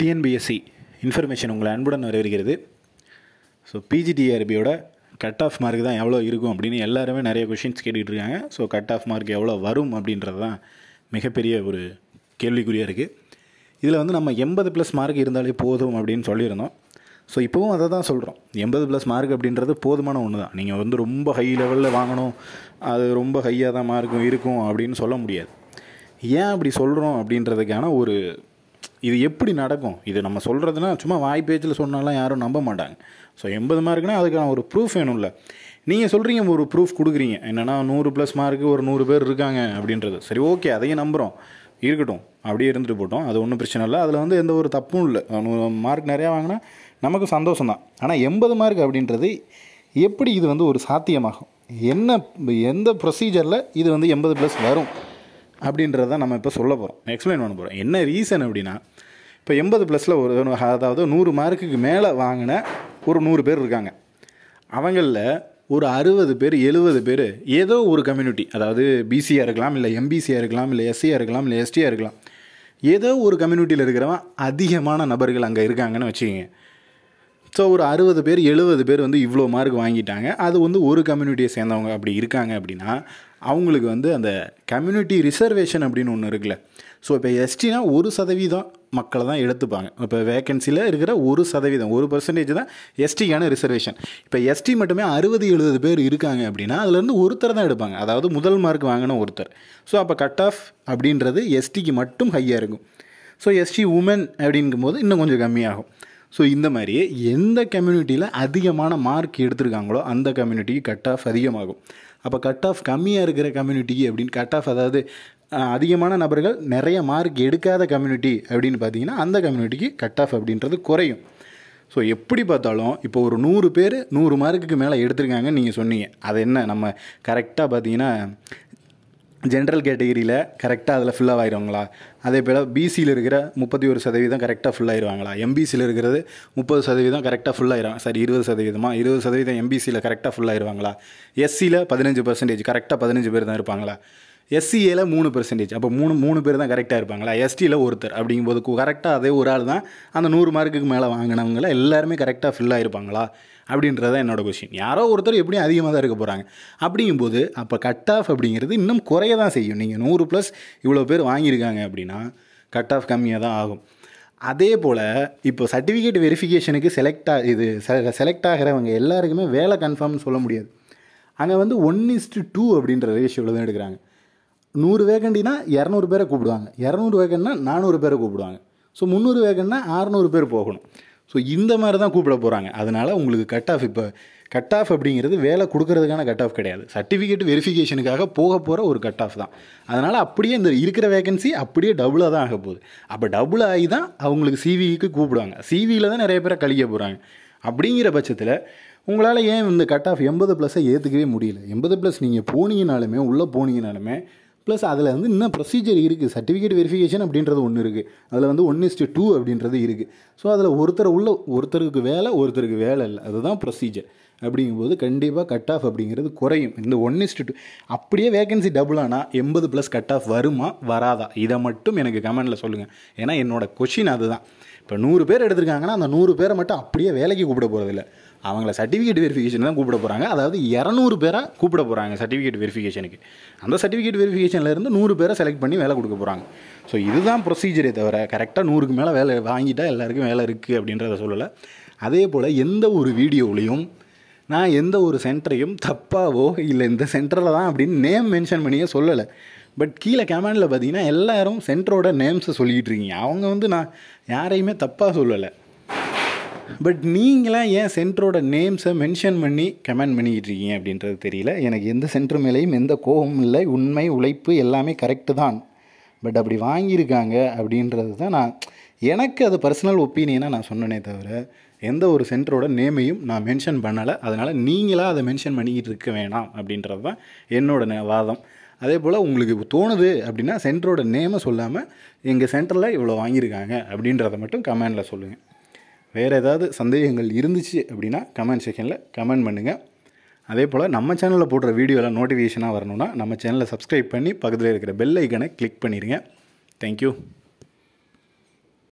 TNPSC information உங்களை அன்புடன் வரவேற்கிறது ஸோ பிஜிடிஆர்பியோட கட் ஆஃப் மார்க் தான் எவ்வளோ இருக்கும் அப்படின்னு எல்லாருமே நிறைய கொஷின்ஸ் கேட்டுக்கிட்டு இருக்காங்க ஸோ கட் ஆஃப் மார்க் எவ்வளோ வரும் அப்படின்றது தான் மிகப்பெரிய ஒரு கேள்விக்குறியாக இருக்குது இதில் வந்து நம்ம எண்பது ப்ளஸ் மார்க் இருந்தாலே போதும் அப்படின்னு சொல்லியிருந்தோம் ஸோ இப்போவும் அதை தான் சொல்கிறோம் எண்பது ப்ளஸ் மார்க் அப்படின்றது போதுமான ஒன்று தான் நீங்கள் வந்து ரொம்ப ஹை லெவலில் வாங்கணும் அது ரொம்ப ஹையாக தான் மார்க்கும் இருக்கும் அப்படின்னு சொல்ல முடியாது ஏன் அப்படி சொல்கிறோம் அப்படின்றதுக்கான ஒரு இது எப்படி நடக்கும் இது நம்ம சொல்கிறதுனா சும்மா வாய் பேச்சில் சொன்னாலாம் யாரும் நம்ப மாட்டாங்க ஸோ எண்பது மார்க்குனா அதுக்கான ஒரு ப்ரூஃப் வேணும்ல நீங்கள் சொல்கிறீங்க ஒரு ப்ரூஃப் கொடுக்குறீங்க என்னென்னா நூறு ப்ளஸ் மார்க்கு ஒரு நூறு பேர் இருக்காங்க அப்படின்றது சரி ஓகே அதையும் நம்புகிறோம் இருக்கட்டும் அப்படியே இருந்துட்டு போட்டோம் அது ஒன்றும் பிரச்சனை இல்லை அதில் வந்து எந்த ஒரு தப்பும் இல்லை மார்க் நிறையா வாங்கினா நமக்கு சந்தோஷம் தான் ஆனால் எண்பது மார்க் அப்படின்றது எப்படி இது வந்து ஒரு சாத்தியமாகும் என்ன எந்த ப்ரொசீஜரில் இது வந்து எண்பது ப்ளஸ் வரும் அப்படின்றத நம்ம இப்போ சொல்ல போகிறோம் எக்ஸ்பிளைன் பண்ண போகிறோம் என்ன ரீசன் அப்படின்னா இப்போ எண்பது ப்ளஸில் ஒரு அதாவது நூறு மார்க்குக்கு மேலே வாங்கின ஒரு நூறு பேர் இருக்காங்க அவங்களில் ஒரு அறுபது பேர் எழுபது பேர் ஏதோ ஒரு கம்யூனிட்டி அதாவது பிசியாக இருக்கலாம் இல்லை எம்பிசியாக இருக்கலாம் இல்லை எஸ்சியாக இருக்கலாம் இல்லை எஸ்டியாக இருக்கலாம் ஏதோ ஒரு கம்யூனிட்டியில் இருக்கிறவன் அதிகமான நபர்கள் அங்கே இருக்காங்கன்னு வச்சுக்கோங்க ஸோ ஒரு அறுபது பேர் எழுபது பேர் வந்து இவ்வளோ மார்க் வாங்கிட்டாங்க அது வந்து ஒரு கம்யூனிட்டியை சேர்ந்தவங்க அப்படி இருக்காங்க அப்படின்னா அவங்களுக்கு வந்து அந்த கம்யூனிட்டி ரிசர்வேஷன் அப்படின்னு ஒன்று இருக்குல்ல ஸோ இப்போ எஸ்டினா ஒரு சதவீதம் மக்களை தான் எடுத்துப்பாங்க இப்போ வேகன்சியில் இருக்கிற ஒரு சதவீதம் ஒரு பர்சன்டேஜ் தான் எஸ்டிக்கான ரிசர்வேஷன் இப்போ எஸ்டி மட்டுமே அறுபது எழுபது பேர் இருக்காங்க அப்படின்னா அதுலேருந்து ஒருத்தர் தான் எடுப்பாங்க அதாவது முதல் மார்க் வாங்கின ஒருத்தர் ஸோ அப்போ கட் ஆஃப் அப்படின்றது எஸ்டிக்கு மட்டும் ஹையாக இருக்கும் ஸோ எஸ்டி உமன் அப்படிங்கும்போது இன்னும் கொஞ்சம் கம்மியாகும் ஸோ இந்த மாதிரியே எந்த கம்யூனிட்டியில் அதிகமான மார்க் எடுத்திருக்காங்களோ அந்த கம்யூனிட்டிக்கு கட் ஆஃப் அதிகமாகும் அப்போ கட் ஆஃப் கம்மியாக இருக்கிற கம்யூனிட்டிக்கு அப்படின்னு கட் ஆஃப் அதாவது அதிகமான நபர்கள் நிறைய மார்க் எடுக்காத கம்யூனிட்டி அப்படின்னு பார்த்தீங்கன்னா அந்த கம்யூனிட்டிக்கு கட் ஆஃப் அப்படின்றது குறையும் ஸோ எப்படி பார்த்தாலும் இப்போ ஒரு நூறு பேர் நூறு மார்க்குக்கு மேலே எடுத்திருக்காங்கன்னு நீங்கள் சொன்னீங்க அது என்ன நம்ம கரெக்டாக பார்த்தீங்கன்னா ஜென்ரல் கேட்டகிரியில் கரெக்டாக அதில் ஃபில் ஆயிடுவாங்களா அதே போல் பிசியில் இருக்கிற முப்பத்தி ஒரு சதவீதம் கரெக்டாக ஃபுல் ஆயிடுவாங்களா எம்பிசியில் இருக்கிறது முப்பது சதவீதம் கரெக்டாக ஃபுல் ஆயிரும் சரி இருபது சதவீதமாக இருபது சதவீதம் எம்பிசியில் கரெக்டாக ஃபுல் ஆயிடுவாங்களா எஸ்சியில் பதினஞ்சு பர்சன்டேஜ் கரெக்டாக பதினஞ்சு பேர் தான் இருப்பாங்களா எஸ்சிஏல மூணு பெர்சன்டேஜ் அப்போ மூணு மூணு பேர் தான் கரெக்டாக இருப்பாங்களா எஸ்டியில் ஒருத்தர் அப்படிங்கும்போது கரெக்டாக அதே ஒரு ஆள் தான் அந்த நூறு மார்க்குக்கு மேலே வாங்கினவங்கள எல்லாருமே கரெக்டாக ஃபில் ஆகிருப்பாங்களா அப்படின்றத என்னோடய கொஷின் யாரோ ஒருத்தர் எப்படியும் அதிகமாக தான் இருக்க போகிறாங்க அப்படிங்கும்போது அப்போ கட் ஆஃப் அப்படிங்கிறது இன்னும் குறைய தான் செய்யும் நீங்கள் நூறு ப்ளஸ் இவ்வளோ பேர் வாங்கியிருக்காங்க அப்படின்னா கட் ஆஃப் கம்மியாக தான் ஆகும் அதே போல் இப்போ சர்டிஃபிகேட் வெரிஃபிகேஷனுக்கு செலக்ட் ஆ இது செலக்ட் ஆகிறவங்க எல்லாருக்குமே வேலை கன்ஃபார்ம்னு சொல்ல முடியாது அங்கே வந்து ஒன் இஸ்டு டூ அப்படின்ற ரேஷியோவில் தான் எடுக்கிறாங்க நூறு வேகண்டினா இரநூறு பேரை கூப்பிடுவாங்க இரநூறு வேகன்னா நானூறு பேரை கூப்பிடுவாங்க ஸோ முந்நூறு வேகன்னா அறநூறு பேர் போகணும் ஸோ இந்த மாதிரி தான் கூப்பிட போகிறாங்க அதனால் உங்களுக்கு கட் ஆஃப் இப்போ கட் ஆஃப் அப்படிங்கிறது வேலை கொடுக்கறதுக்கான கட் ஆஃப் கிடையாது சர்டிஃபிகேட் வெரிஃபிகேஷனுக்காக போக போகிற ஒரு கட் ஆஃப் தான் அதனால் அப்படியே இந்த இருக்கிற வேகன்சி அப்படியே டபுளாக தான் ஆக போகுது அப்போ டபுள் ஆகி தான் அவங்களுக்கு சிவிக்கு கூப்பிடுவாங்க சிவியில் தான் நிறைய பேரை கழிக்க போகிறாங்க அப்படிங்கிற பட்சத்தில் உங்களால் ஏன் இந்த கட் ஆஃப் எண்பது ப்ளஸை ஏற்றுக்கவே முடியல எண்பது ப்ளஸ் நீங்கள் போனீங்கனாலுமே உள்ளே போனீங்கனாலுமே ப்ளஸ் அதில் வந்து இன்னும் ப்ரொசீஜர் இருக்குது சர்டிஃபிகேட் வெரிஃபிகேஷன் அப்படின்றது ஒன்று இருக்குது அதில் வந்து ஒன் இஸ்டு டூ அப்படின்றது இருக்குது ஸோ அதில் ஒருத்தர் உள்ள ஒருத்தருக்கு வேலை ஒருத்தருக்கு வேலை இல்லை அதுதான் ப்ரொசீஜர் அப்படிங்கும்போது கண்டிப்பாக கட் ஆஃப் அப்படிங்கிறது குறையும் இந்த ஒன் இஸ்டு டூ அப்படியே வேகன்சி டபுள் ஆனால் எண்பது ப்ளஸ் கட் ஆஃப் வருமா வராதா இதை மட்டும் எனக்கு கமெண்டில் சொல்லுங்கள் ஏன்னா என்னோடய கொஷின் அதுதான் இப்போ நூறு பேர் எடுத்திருக்காங்கன்னா அந்த நூறு பேரை மட்டும் அப்படியே வேலைக்கு கூப்பிட போகிறதில்ல அவங்கள சர்டிஃபிகேட் வெரிஃபிகேஷன் தான் கூப்பிட போகிறாங்க அதாவது இரநூறு பேரை கூப்பிட போகிறாங்க சர்டிஃபிகேட் வெரிஃபிகேஷனுக்கு அந்த சர்டிஃபிகேட் வெரிஃபிகேஷன்லேருந்து நூறு பேரை செலக்ட் பண்ணி வேலை கொடுக்க போகிறாங்க ஸோ இதுதான் ப்ரொசீஜரே தவிர கரெக்டாக நூறுக்கு மேலே வேலை வாங்கிட்டால் எல்லாருக்கும் வேலை இருக்குது அப்படின்றத சொல்லலை அதே போல் எந்த ஒரு வீடியோவிலையும் நான் எந்த ஒரு சென்டரையும் தப்பாவோ இல்லை இந்த சென்டரில் தான் அப்படின்னு நேம் மென்ஷன் பண்ணியே சொல்லலை பட் கீழே கமெண்டில் பார்த்தீங்கன்னா எல்லோரும் சென்டரோட நேம்ஸை சொல்லிகிட்டு இருக்கீங்க அவங்க வந்து நான் யாரையுமே தப்பாக சொல்லலை பட் நீங்களாம் ஏன் சென்டரோட நேம்ஸை மென்ஷன் பண்ணி கமெண்ட் பண்ணிக்கிட்டு இருக்கீங்க அப்படின்றது தெரியல எனக்கு எந்த சென்டர் மேலேயும் எந்த கோபமும் இல்லை உண்மை உழைப்பு எல்லாமே கரெக்டு தான் பட் அப்படி வாங்கியிருக்காங்க அப்படின்றது தான் நான் எனக்கு அது பர்சனல் ஒப்பீனியனாக நான் சொன்னனே தவிர எந்த ஒரு சென்டரோட நேமையும் நான் மென்ஷன் பண்ணலை அதனால் நீங்களாக அதை மென்ஷன் பண்ணிக்கிட்டு இருக்க வேணாம் அப்படின்றது தான் என்னோட வாதம் அதே போல் உங்களுக்கு தோணுது அப்படின்னா சென்டரோட நேமை சொல்லாமல் எங்கள் சென்டரில் இவ்வளோ வாங்கியிருக்காங்க அப்படின்றத மட்டும் கமெண்டில் சொல்லுங்கள் வேறு ஏதாவது சந்தேகங்கள் இருந்துச்சு அப்படின்னா கமெண்ட் செக்ஷனில் கமெண்ட் பண்ணுங்கள் அதே போல் நம்ம சேனலில் போடுற வீடியோவில் நோட்டிஃபிகேஷனாக வரணும்னா நம்ம சேனலை சப்ஸ்கிரைப் பண்ணி பக்கத்தில் இருக்கிற பெல் ஐக்கனை கிளிக் பண்ணிடுங்க தேங்க்யூ